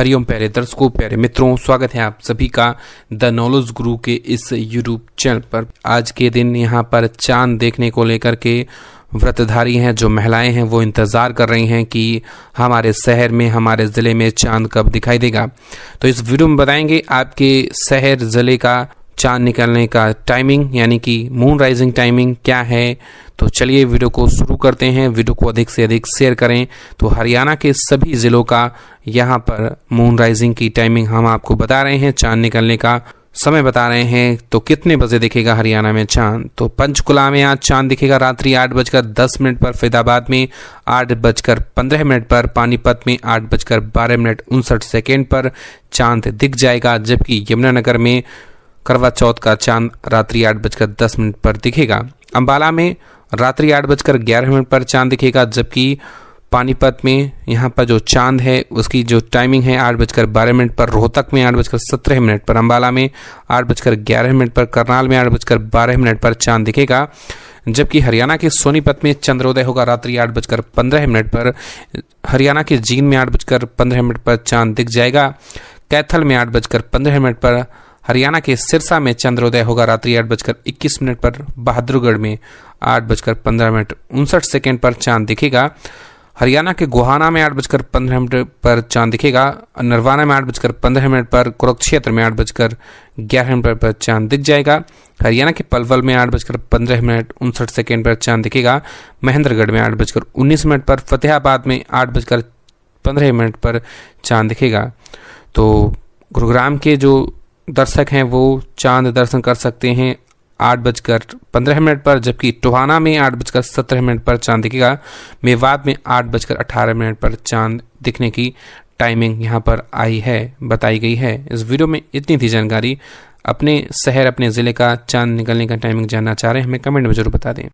हरिओम प्यारे दर्शकों प्यारे मित्रों स्वागत है आप सभी का द नॉलेज गुरु के इस यूट्यूब चैनल पर आज के दिन यहाँ पर चांद देखने को लेकर के व्रतधारी हैं जो महिलाएं हैं वो इंतज़ार कर रही हैं कि हमारे शहर में हमारे ज़िले में चांद कब दिखाई देगा तो इस वीडियो में बताएंगे आपके शहर ज़िले का चांद निकलने का टाइमिंग यानी कि मून राइजिंग टाइमिंग क्या है तो चलिए वीडियो को शुरू करते हैं वीडियो को अधिक से अधिक शेयर करें तो हरियाणा के सभी ज़िलों का यहाँ पर मून राइजिंग की टाइमिंग हम आपको बता रहे हैं चांद निकलने का समय बता रहे हैं तो कितने बजे दिखेगा हरियाणा में चांद तो पंचकुला में आज चांद दिखेगा रात्रि आठ बजकर दस मिनट पर फरीदाबाद में आठ बजकर पंद्रह मिनट पर पानीपत में आठ बजकर बारह मिनट उनसठ सेकेंड पर चांद दिख जाएगा जबकि यमुनानगर में करवा चौथ का चांद रात्रि आठ बजकर दस मिनट पर दिखेगा अम्बाला में रात्रि आठ बजकर ग्यारह मिनट पर चांद दिखेगा जबकि पानीपत में यहाँ पर जो चांद है उसकी जो टाइमिंग है आठ बजकर बारह मिनट पर रोहतक में आठ बजकर सत्रह मिनट पर अम्बाला में आठ बजकर ग्यारह मिनट पर करनाल में आठ बजकर बारह मिनट पर चांद दिखेगा जबकि हरियाणा के सोनीपत में चंद्रोदय होगा रात्रि आठ बजकर पंद्रह मिनट पर हरियाणा के जींद में आठ बजकर पंद्रह मिनट पर चांद दिख जाएगा कैथल में आठ बजकर पंद्रह मिनट पर हरियाणा के सिरसा में चंद्रोदय होगा रात्रि आठ बजकर इक्कीस मिनट पर बहादुरगढ़ में आठ बजकर पंद्रह मिनट उनसठ सेकेंड पर चांद दिखेगा हरियाणा के गुहाना में आठ बजकर पंद्रह मिनट पर चांद दिखेगा नरवाना में आठ बजकर पंद्रह मिनट पर कुरुक्षेत्र में आठ बजकर ग्यारह मिनट पर चांद दिख जाएगा हरियाणा के पलवल में आठ बजकर पंद्रह मिनट उनसठ सेकेंड पर चांद दिखेगा महेंद्रगढ़ में आठ बजकर उन्नीस मिनट पर फतेहाबाद में आठ बजकर पंद्रह मिनट पर चांद दिखेगा तो गुरुग्राम के जो दर्शक हैं वो चांद दर्शन कर सकते हैं आठ बजकर पंद्रह मिनट पर जबकि टोहाना में आठ बजकर सत्रह मिनट पर चांद दिखेगा मेवात में आठ बजकर अठारह मिनट पर चांद दिखने की टाइमिंग यहाँ पर आई है बताई गई है इस वीडियो में इतनी थी जानकारी अपने शहर अपने ज़िले का चांद निकलने का टाइमिंग जानना चाह रहे हैं हमें कमेंट में ज़रूर बता दें